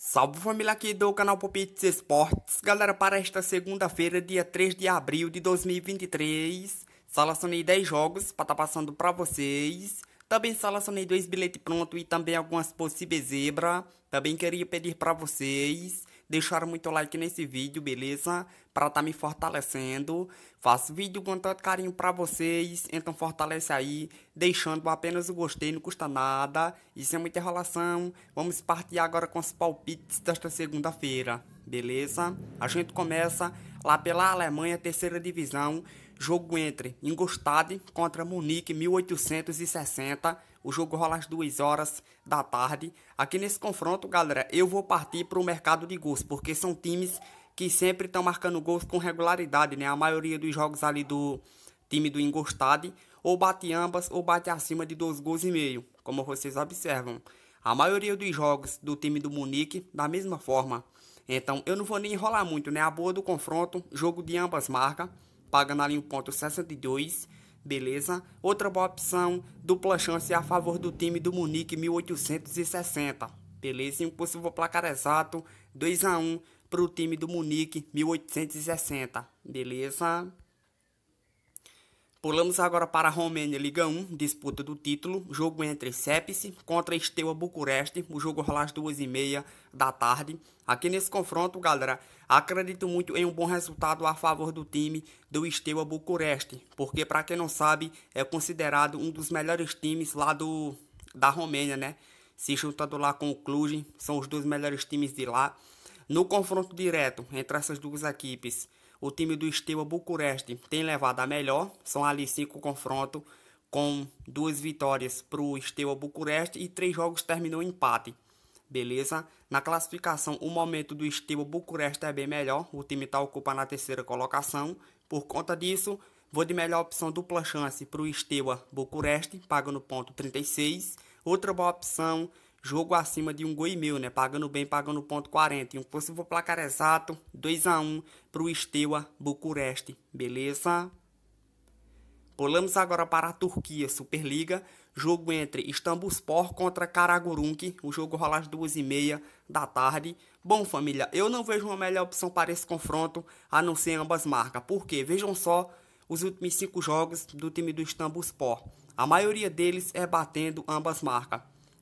Salve família aqui do canal Popites Esportes. Galera, para esta segunda-feira, dia 3 de abril de 2023, selecionei 10 jogos para estar tá passando para vocês. Também selecionei dois bilhetes pronto e também algumas possíveis zebra. Também queria pedir para vocês deixar muito like nesse vídeo, beleza? Para tá me fortalecendo. Faço vídeo com tanto carinho para vocês, então fortalece aí, deixando apenas o gostei, não custa nada. Isso é muita enrolação, vamos partir agora com os palpites desta segunda-feira, beleza? A gente começa lá pela Alemanha, terceira divisão. Jogo entre Ingolstadt contra Munique 1860. O jogo rola às 2 horas da tarde. Aqui nesse confronto, galera, eu vou partir para o mercado de gols, porque são times que sempre estão marcando gols com regularidade, né? A maioria dos jogos ali do time do Engostade ou bate ambas ou bate acima de 2 gols e meio, como vocês observam. A maioria dos jogos do time do Munique, da mesma forma. Então, eu não vou nem enrolar muito, né? A boa do confronto, jogo de ambas marcas, pagando ali 1.62 beleza? Outra boa opção, dupla chance a favor do time do Munique 1860, beleza? E um possível placar exato, 2 x 1 para o time do Munique 1860, beleza? Pulamos agora para a Romênia Liga 1, disputa do título, jogo entre Sepsi contra Steaua Bucureste, o jogo rola às duas e meia da tarde. Aqui nesse confronto, galera, acredito muito em um bom resultado a favor do time do Steaua Bucureste, porque para quem não sabe, é considerado um dos melhores times lá do da Romênia, né? Se juntando lá com o Cluj, são os dois melhores times de lá. No confronto direto entre essas duas equipes, o time do Steaua Bucureste tem levado a melhor. São ali cinco confrontos com duas vitórias para o Steaua Bucureste e três jogos terminou empate. Beleza? Na classificação, o momento do Steaua Bucureste é bem melhor. O time está ocupando a terceira colocação. Por conta disso, vou de melhor opção dupla chance para o Steaua Bucureste, pagando ponto 36. Outra boa opção jogo acima de um gol e meio, né? Pagando bem, pagando ponto 40. E um possível placar exato, 2 a 1 para o Steaua Bucureste, beleza? Pulamos agora para a Turquia, Superliga. Jogo entre Istanbulspor contra Karagurunk. O jogo rola às duas e meia da tarde. Bom, família, eu não vejo uma melhor opção para esse confronto, a não ser ambas marcas. Por quê? vejam só, os últimos cinco jogos do time do Istanbulspor. A maioria deles é batendo ambas marcas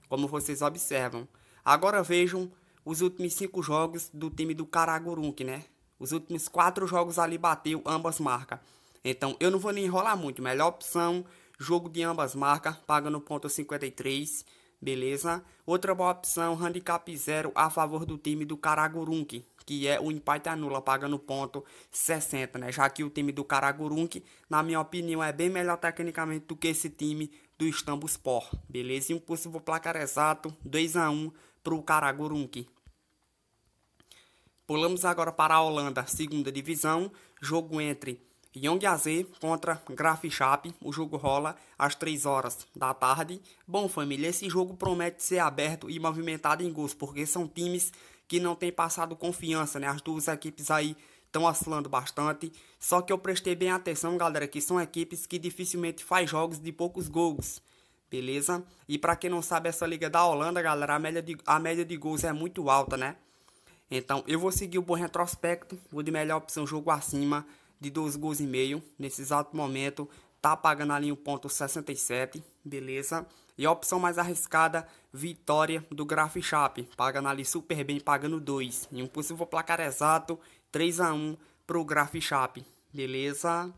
como vocês observam. Agora vejam os últimos cinco jogos do time do Karagurunk, né? Os últimos quatro jogos ali bateu ambas marcas. Então, eu não vou nem enrolar muito. Melhor opção, jogo de ambas marcas, pagando ponto 53, beleza? Outra boa opção, handicap zero a favor do time do Karagurunk, que é o empate anula, pagando ponto 60, né? Já que o time do Karagurunk, na minha opinião, é bem melhor tecnicamente do que esse time do Istambul Sport, beleza? E um possível placar exato, 2 a 1 para o Karagurunk. Pulamos agora para a Holanda, segunda divisão, jogo entre Aze contra Graf Schaap, o jogo rola às 3 horas da tarde. Bom, família, esse jogo promete ser aberto e movimentado em gols, porque são times que não têm passado confiança, né? As duas equipes aí estão oscilando bastante. Só que eu prestei bem atenção, galera, que são equipes que dificilmente faz jogos de poucos gols. Beleza? E para quem não sabe, essa liga da Holanda, galera, a média, de, a média de gols é muito alta, né? Então, eu vou seguir o bom retrospecto. Vou de melhor opção jogo acima de dois gols e meio. Nesse exato momento, tá pagando ali 1.67, beleza? E a opção mais arriscada, vitória do Graf Chap. Pagando ali super bem, pagando 2. E um possível placar exato 3 a 1 para o Graf beleza?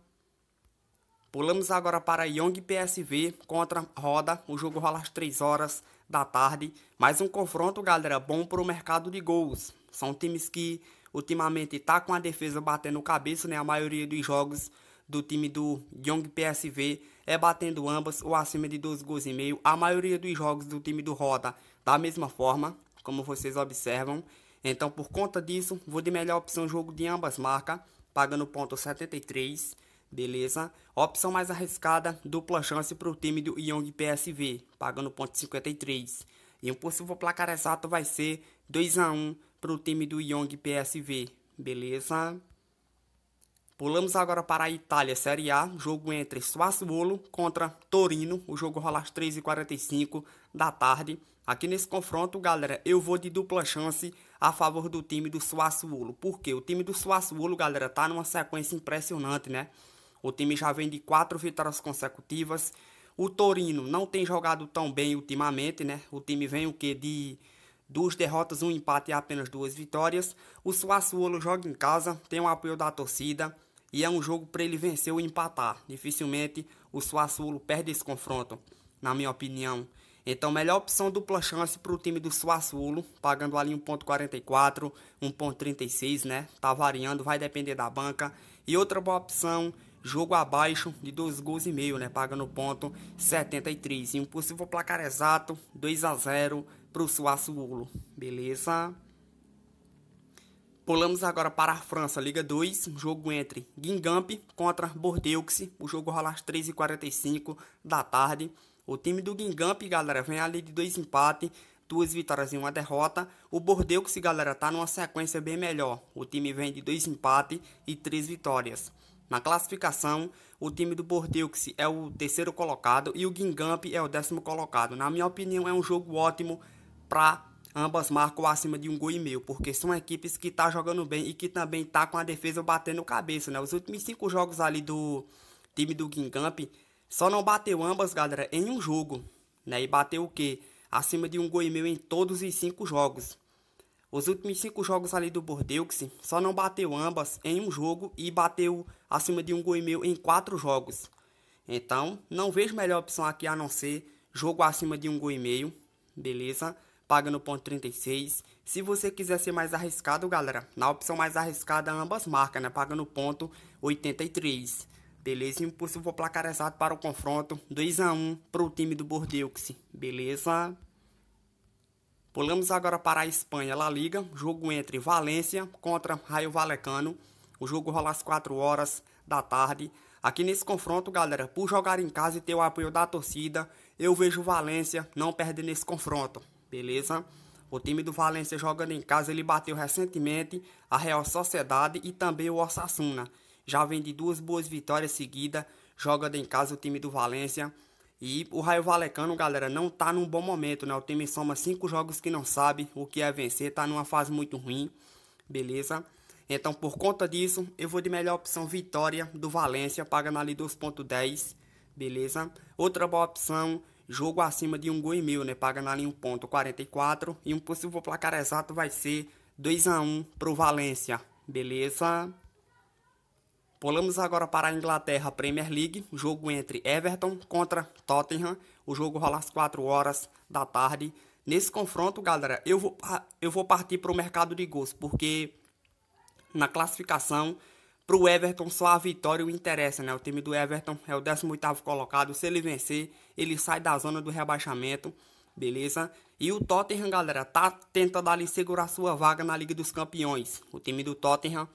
Pulamos agora para Young PSV contra Roda, o jogo rola às 3 horas da tarde. Mais um confronto, galera, bom para o mercado de gols. São times que ultimamente tá com a defesa batendo cabeça, né? A maioria dos jogos do time do Young PSV é batendo ambas ou acima de 12 gols e meio. A maioria dos jogos do time do Roda da mesma forma, como vocês observam. Então, por conta disso, vou de melhor opção jogo de ambas marcas, pagando ponto 73, beleza? Opção mais arriscada, dupla chance para o time do Young PSV, pagando ponto 53. E um possível placar exato vai ser 2 a 1 para o time do Young PSV, beleza? Pulamos agora para a Itália Série A, jogo entre Sassuolo contra Torino, o jogo rola às 3h45 da tarde. Aqui nesse confronto, galera, eu vou de dupla chance a favor do time do Suassuolo. Porque o time do Suassuolo, galera, tá numa sequência impressionante, né? O time já vem de quatro vitórias consecutivas. O Torino não tem jogado tão bem ultimamente, né? O time vem o quê? De duas derrotas, um empate e apenas duas vitórias. O Suassuolo joga em casa, tem o apoio da torcida e é um jogo para ele vencer ou empatar. Dificilmente o Suassuolo perde esse confronto, na minha opinião. Então, melhor opção dupla chance para o time do Suassulo, pagando ali 1.44, 1.36, né? Tá variando, vai depender da banca. E outra boa opção, jogo abaixo de 2 gols e meio, né? Pagando ponto 73. E um possível placar exato, 2 a 0 para o Suassulo, beleza? Pulamos agora para a França, Liga 2, um jogo entre Guingamp contra Bordeaux. O jogo rola às 3h45 da tarde. O time do Guingamp, galera, vem ali de dois empates, duas vitórias e uma derrota. O Bordeaux, galera, tá numa sequência bem melhor. O time vem de dois empates e três vitórias. Na classificação, o time do Bordeaux é o terceiro colocado e o Guingamp é o décimo colocado. Na minha opinião, é um jogo ótimo para ambas marcam acima de um gol e meio, porque são equipes que tá jogando bem e que também tá com a defesa batendo cabeça, né? Os últimos cinco jogos ali do time do Guingamp só não bateu ambas, galera, em um jogo, né? E bateu o quê? Acima de um gol e meio em todos os cinco jogos. Os últimos cinco jogos ali do Bordeaux só não bateu ambas em um jogo e bateu acima de um gol e meio em quatro jogos. Então, não vejo melhor opção aqui a não ser jogo acima de um gol e meio, beleza? Paga no ponto 36. Se você quiser ser mais arriscado, galera, na opção mais arriscada ambas marcam, né? Paga no ponto 83 beleza? Impossível placar exato para o confronto. 2x1 para o time do Bordeaux, beleza? Pulamos agora para a Espanha, La Liga. Jogo entre Valência contra Raio Valecano. O jogo rola às 4 horas da tarde. Aqui nesse confronto, galera, por jogar em casa e ter o apoio da torcida, eu vejo o Valência não perder nesse confronto, beleza? O time do Valência jogando em casa, ele bateu recentemente a Real Sociedade e também o Osasuna já vem de duas boas vitórias seguidas, joga em casa o time do Valência. E o Raio Valecano, galera, não tá num bom momento, né? O time soma cinco jogos que não sabe o que é vencer, tá numa fase muito ruim, beleza? Então, por conta disso, eu vou de melhor opção vitória do Valência, pagando ali 2.10, beleza? Outra boa opção, jogo acima de um gol e mil, né? Pagando ali 1.44 e um possível placar exato vai ser 2 a 1 pro Valência, beleza? Pulamos agora para a Inglaterra Premier League, jogo entre Everton contra Tottenham. O jogo rola às 4 horas da tarde. Nesse confronto, galera, eu vou, eu vou partir para o mercado de gols, porque na classificação, para o Everton só a vitória o interessa, né? O time do Everton é o 18º colocado, se ele vencer, ele sai da zona do rebaixamento, beleza? E o Tottenham, galera, tá tentando ali segurar sua vaga na Liga dos Campeões. O time do Tottenham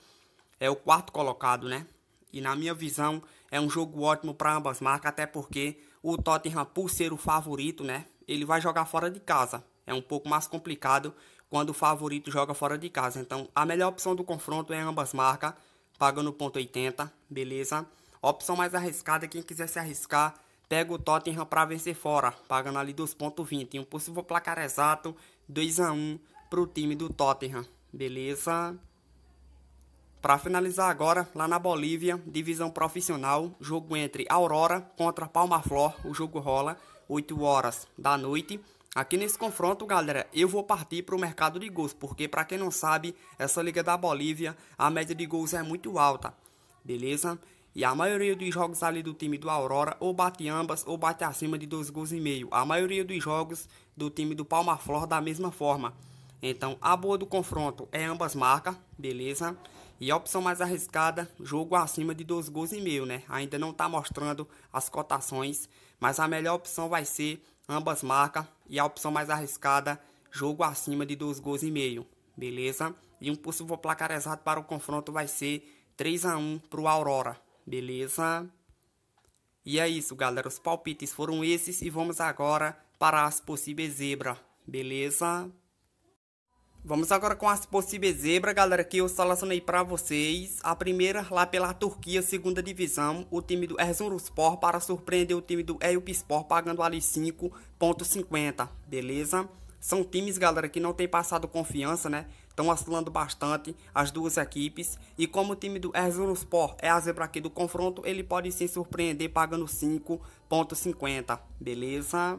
é o quarto colocado, né? E na minha visão, é um jogo ótimo para ambas marcas, até porque o Tottenham, por ser o favorito, né, ele vai jogar fora de casa. É um pouco mais complicado quando o favorito joga fora de casa. Então, a melhor opção do confronto é ambas marcas, pagando ponto 80, beleza? Opção mais arriscada, quem quiser se arriscar, pega o Tottenham para vencer fora, pagando ali 2.20. E um possível placar exato, 2 a 1 para o time do Tottenham, beleza? Para finalizar agora, lá na Bolívia, divisão profissional, jogo entre Aurora contra Palma Flor, o jogo rola 8 horas da noite. Aqui nesse confronto, galera, eu vou partir para o mercado de gols, porque para quem não sabe, essa liga da Bolívia, a média de gols é muito alta, beleza? E a maioria dos jogos ali do time do Aurora ou bate ambas ou bate acima de 2 gols e meio. A maioria dos jogos do time do Palma Flor da mesma forma. Então, a boa do confronto é ambas marcas, beleza? E a opção mais arriscada, jogo acima de 2 gols e meio, né? Ainda não está mostrando as cotações, mas a melhor opção vai ser ambas marcas e a opção mais arriscada, jogo acima de 2 gols e meio, beleza? E um possível placar exato para o confronto vai ser 3 a 1 para o Aurora, beleza? E é isso, galera. Os palpites foram esses e vamos agora para as possíveis zebras, beleza? Vamos agora com as possíveis zebras, galera, que eu selecionei para vocês. A primeira lá pela Turquia, segunda divisão, o time do Erzurumspor para surpreender o time do Eyüpspor pagando ali 5.50, beleza? São times, galera, que não tem passado confiança, né? Estão oscilando bastante as duas equipes. E como o time do Erzurumspor é a zebra aqui do confronto, ele pode se surpreender pagando 5.50, beleza?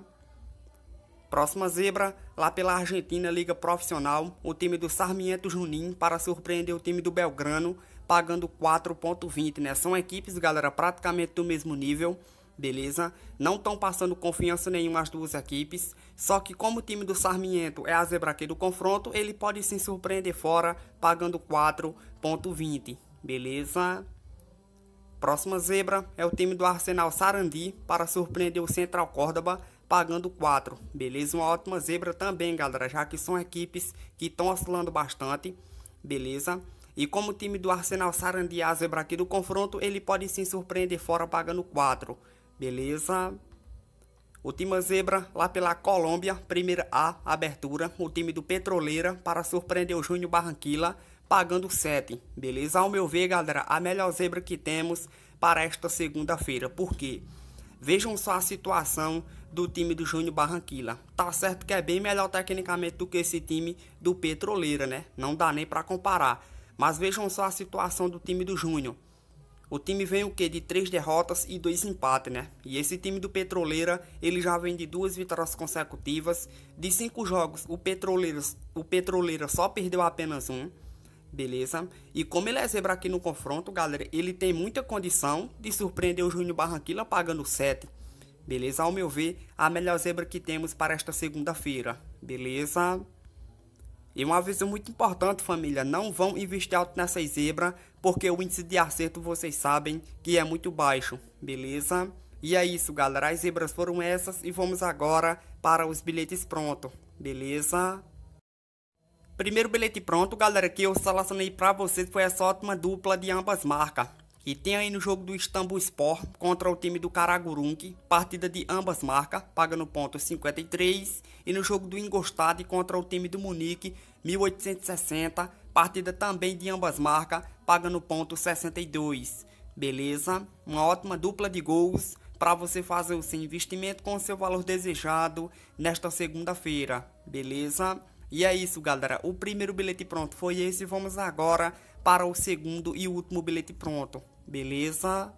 Próxima zebra, lá pela Argentina Liga Profissional, o time do Sarmiento Junim para surpreender o time do Belgrano, pagando 4.20, né? São equipes, galera, praticamente do mesmo nível, beleza? Não estão passando confiança nenhuma as duas equipes, só que como o time do Sarmiento é a zebra aqui do confronto, ele pode se surpreender fora, pagando 4.20, beleza? Próxima zebra é o time do Arsenal Sarandi para surpreender o Central Córdoba pagando 4. Beleza, uma ótima zebra também, galera, já que são equipes que estão oscilando bastante. Beleza? E como o time do Arsenal Sarandi é a zebra aqui do confronto, ele pode se surpreender fora pagando 4. Beleza? última Zebra lá pela Colômbia, primeira A, abertura. O time do Petroleira para surpreender o Júnior Barranquilla pagando 7, beleza? Ao meu ver, galera, a melhor zebra que temos para esta segunda-feira, Por quê? vejam só a situação do time do Júnior Barranquilla. Tá certo que é bem melhor tecnicamente do que esse time do Petroleira, né? Não dá nem para comparar. Mas vejam só a situação do time do Júnior. O time vem o que de três derrotas e dois empates, né? E esse time do Petroleira, ele já vem de duas vitórias consecutivas. De cinco jogos, o Petroleira, o Petroleira só perdeu apenas um beleza? E como ele é zebra aqui no confronto, galera, ele tem muita condição de surpreender o Júnior Barranquilla pagando 7. Beleza? Ao meu ver, a melhor zebra que temos para esta segunda-feira, beleza? E um aviso muito importante, família, não vão investir alto nessa zebra, porque o índice de acerto vocês sabem que é muito baixo, beleza? E é isso, galera, as zebras foram essas e vamos agora para os bilhetes pronto, beleza? Primeiro bilhete pronto, galera, que eu selecionei pra vocês foi essa ótima dupla de ambas marcas. Que tem aí no jogo do Istambul Sport contra o time do Karagurunk, partida de ambas marcas, pagando ponto 53. E no jogo do Ingolstadt contra o time do Munique, 1860, partida também de ambas marcas, pagando ponto 62. Beleza? Uma ótima dupla de gols para você fazer o seu investimento com o seu valor desejado nesta segunda-feira. Beleza? E é isso, galera. O primeiro bilhete pronto foi esse. Vamos agora para o segundo e último bilhete pronto. Beleza?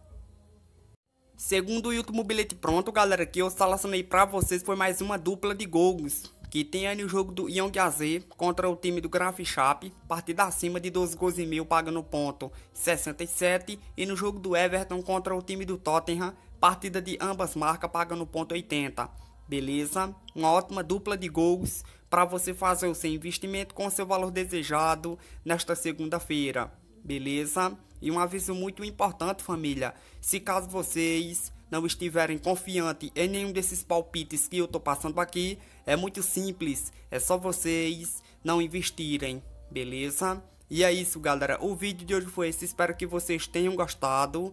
Segundo e último bilhete pronto, galera, que eu selecionei para vocês foi mais uma dupla de gols. Que tem aí no jogo do Young Aze contra o time do Graf Chap, partida acima de 12 gols e meio, pagando ponto 67. E no jogo do Everton contra o time do Tottenham, partida de ambas marcas, pagando ponto 80 beleza? Uma ótima dupla de gols para você fazer o seu investimento com o seu valor desejado nesta segunda-feira, beleza? E um aviso muito importante, família. Se caso vocês não estiverem confiante em nenhum desses palpites que eu tô passando aqui, é muito simples, é só vocês não investirem, beleza? E é isso, galera. O vídeo de hoje foi esse. Espero que vocês tenham gostado.